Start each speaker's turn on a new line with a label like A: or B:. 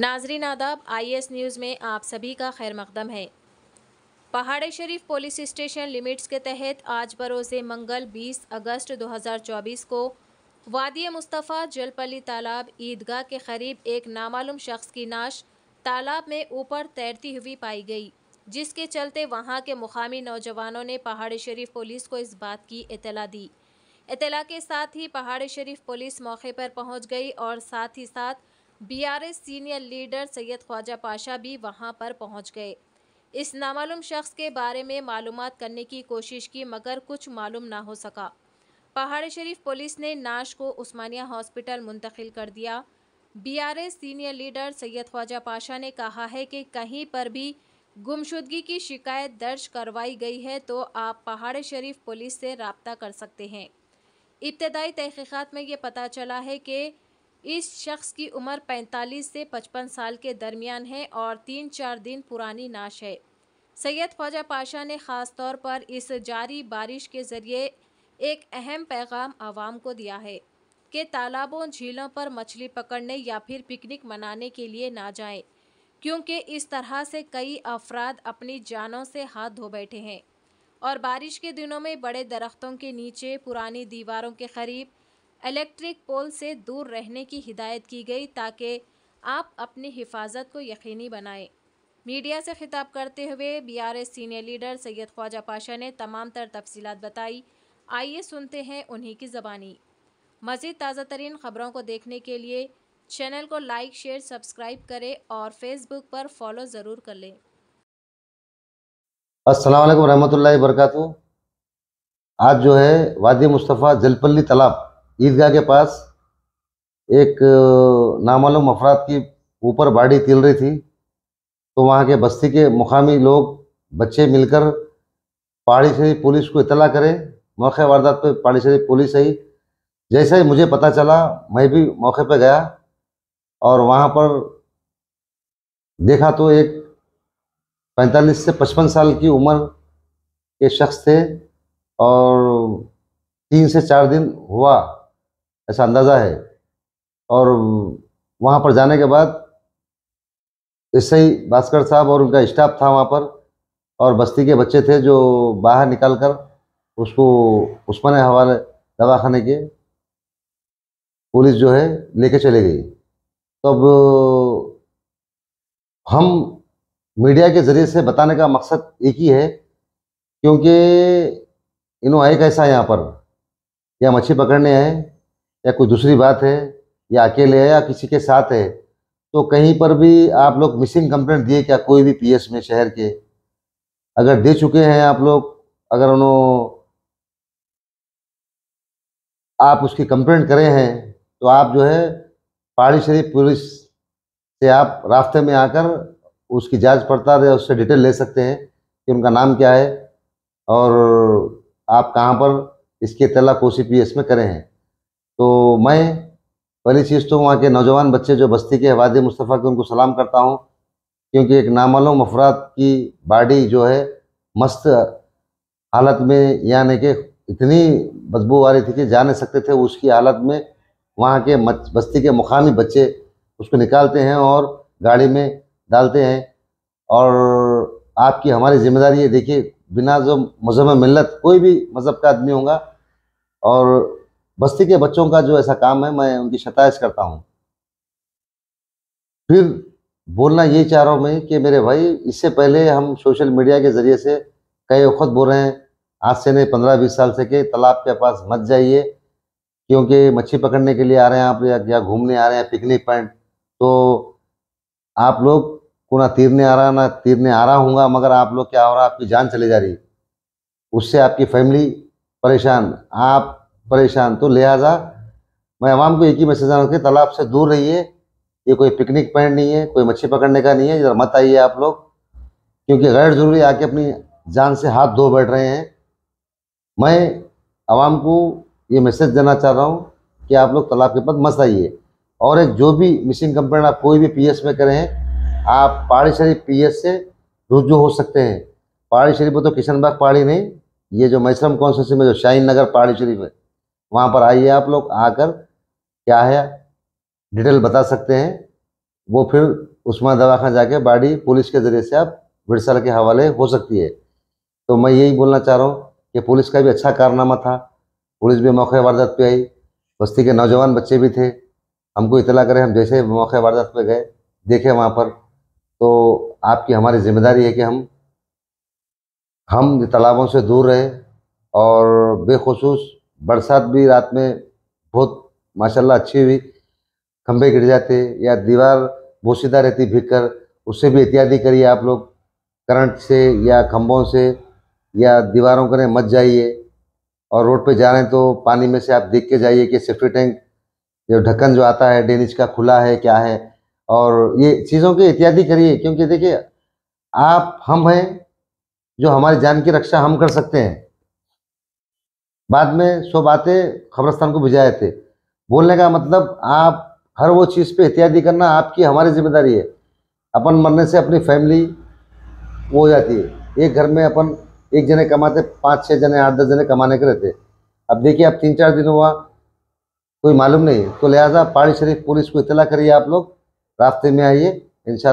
A: नाजरीन आदाब I S news में आप सभी का खैर मकदम है पहाड़े शरीफ पुलिस स्टेशन लिमिट्स के तहत आज बरोज़ मंगल 20 अगस्त 2024 को वादी मुस्तफ़ा जलपली तालाब ईदगाह के करीब एक नामालूम शख्स की नाश तालाब में ऊपर तैरती हुई पाई गई जिसके चलते वहां के मुकामी नौजवानों ने पहाड़ शरीफ पुलिस को इस बात की इतला दी इतला के साथ ही पहाड़ शरीफ पुलिस मौके पर पहुँच गई और साथ ही साथ BRS senior leader Syed Khwaja Pasha भी वहां पर पहुंच गए इस नामालूम शख्स के बारे में मालूम करने की कोशिश की मगर कुछ मालूम ना हो सका पहाड़ शरीफ पुलिस ने नाश को उस्मानिया हॉस्पिटल मुंतकिल कर दिया BRS senior leader Syed Khwaja Pasha ने कहा है कि कहीं पर भी गुमशुदगी की शिकायत दर्ज करवाई गई है तो आप पहाड़ शरीफ पुलिस से रबता कर सकते हैं इब्तदाई तहकीक़ात में ये पता चला है कि इस शख्स की उम्र 45 से 55 साल के दरमियान है और तीन चार दिन पुरानी नाश है सैयद ख्वाजा पाशा ने ख़ास तौर पर इस जारी बारिश के ज़रिए एक अहम पैगाम आवाम को दिया है कि तालाबों झीलों पर मछली पकड़ने या फिर पिकनिक मनाने के लिए ना जाएं क्योंकि इस तरह से कई अफराद अपनी जानों से हाथ धो बैठे हैं और बारिश के दिनों में बड़े दरख्तों के नीचे पुरानी दीवारों के करीब इलेक्ट्रिक पोल से दूर रहने की हिदायत की गई ताकि आप अपनी हिफाजत को यकीनी बनाएं मीडिया से खिताब करते हुए BRS senior leader Syed Khwaja Pasha ने तमाम तर तफसी बताई आइए सुनते हैं उन्हीं की ज़बानी मज़ीद ताज़ा तरीन ख़बरों को देखने के लिए चैनल को लाइक शेयर सब्सक्राइब करें और फेसबुक पर फॉलो ज़रूर कर लें
B: असलकम वरम्ह वर्क आज जो है वादी मुस्तफ़ा जलपल्ली तालाब ईदगाह के पास एक नामालूम अफराद की ऊपर बाड़ी तिल रही थी तो वहाँ के बस्ती के मुकामी लोग बच्चे मिलकर पहाड़ी शरीफ पुलिस को इतला करें मौके वारदात पे पहाड़ी शरीफ पुलिस आई जैसे ही मुझे पता चला मैं भी मौके पे गया और वहाँ पर देखा तो एक 45 से 55 साल की उम्र के शख्स थे और तीन से चार दिन हुआ ऐसा अंदाज़ा है और वहाँ पर जाने के बाद ऐसे ही भास्कर साहब और उनका स्टाफ था वहाँ पर और बस्ती के बच्चे थे जो बाहर निकाल कर उसको उस्मान हवाले दवाखाने के पुलिस जो है लेके चले गई तब तो हम मीडिया के ज़रिए से बताने का मकसद एक ही है क्योंकि इन्हों आए कैसा यहाँ पर क्या मछली पकड़ने आए या कोई दूसरी बात है या अकेले है या किसी के साथ है तो कहीं पर भी आप लोग मिसिंग कंप्लेंट दिए क्या कोई भी पीएस में शहर के अगर दे चुके हैं आप लोग अगर उन्होंने आप उसकी कंप्लेंट करे हैं तो आप जो है पहाड़ी शरीफ पुलिस से आप रास्ते में आकर उसकी जांच पड़ताल या उससे डिटेल ले सकते हैं कि उनका नाम क्या है और आप कहाँ पर इसके तला कोसी पी में करें हैं तो मैं पहली चीज़ तो वहाँ के नौजवान बच्चे जो बस्ती के वाद मुस्तफ़ा के उनको सलाम करता हूँ क्योंकि एक नामालूम अफराद की बाडी जो है मस्त हालत में यानी कि इतनी बदबू आ रही थी कि जा नहीं सकते थे उसकी हालत में वहाँ के बस्ती के मुकामी बच्चे उसको निकालते हैं और गाड़ी में डालते हैं और आपकी हमारी जिम्मेदारी है देखिए बिना जो मजहब मिलत कोई भी मज़हब का आदमी होगा और बस्ती के बच्चों का जो ऐसा काम है मैं उनकी शताइश करता हूँ फिर बोलना ये चाह रहा हूँ मैं कि मेरे भाई इससे पहले हम सोशल मीडिया के ज़रिए से कई वक्त बोल रहे हैं आज से नहीं पंद्रह बीस साल से कि तालाब के पास मत जाइए क्योंकि मच्छी पकड़ने के लिए आ रहे हैं आप या घूमने आ रहे हैं पिकनिक पॉइंट तो आप लोग को ना तीरने आ रहा ना तीरने आ रहा हूँ मगर आप लोग क्या हो रहा आपकी जान चली जा रही उससे आपकी फैमिली परेशान आप परेशान तो लिहाजा मैं आवाम को एक ही मैसेज आना कि तालाब से दूर रहिए ये कोई पिकनिक पॉइंट नहीं है कोई मच्छी पकड़ने का नहीं है इधर मत आइए आप लोग क्योंकि गैर ज़रूरी आके अपनी जान से हाथ धो बैठ रहे हैं मैं आवाम को ये मैसेज देना चाह रहा हूँ कि आप लोग तालाब के पास मत आइए और एक जो भी मिसिंग कंप्लेंट आप कोई भी पीएस में करें आप पहाड़ी शरीफ एस से रुजू हो सकते हैं पहाड़ी शरीफ में तो किशनबाग पहाड़ी नहीं ये जो मैसरम कॉन्स्टिट्यूंसी में जो शाहीन नगर पहाड़ी शरीफ है वहाँ पर आइए आप लोग आकर क्या है डिटेल बता सकते हैं वो फिर उस्मान दवाखाना जाके बाड़ी पुलिस के ज़रिए से आप विरसल के हवाले हो सकती है तो मैं यही बोलना चाह रहा हूँ कि पुलिस का भी अच्छा कारनामा था पुलिस भी मौके वारदात पे आई बस्ती के नौजवान बच्चे भी थे हमको इतला करें हम जैसे मौके वारदात पे गए देखे वहाँ पर तो आपकी हमारी जिम्मेदारी है कि हम हम तालाबों से दूर रहे और बेखसूस बरसात भी रात में बहुत माशाल्लाह अच्छी हुई खंभे गिर जाते या दीवार बोसीदा रहती भीग कर उससे भी एहतियाती करिए आप लोग करंट से या खंभों से या दीवारों करें मत जाइए और रोड पे जा रहे हैं तो पानी में से आप देख के जाइए कि सेफ्टी टैंक जो ढक्कन जो आता है डेनिज का खुला है क्या है और ये चीज़ों की एहतियाती करिए क्योंकि देखिए आप हम हैं जो हमारी जान की रक्षा हम कर सकते हैं बाद में सो बातें खबरस्तान को भिजाए थे बोलने का मतलब आप हर वो चीज़ पे एहतियाती करना आपकी हमारी जिम्मेदारी है अपन मरने से अपनी फैमिली वो हो जाती है एक घर में अपन एक जने कमाते पाँच छः जने आठ दस जने कमाने के रहते अब देखिए अब तीन चार दिन हुआ कोई मालूम नहीं तो लिहाजा पहाड़ी शरीफ पुलिस को इतला करिए आप लोग रास्ते में आइए इन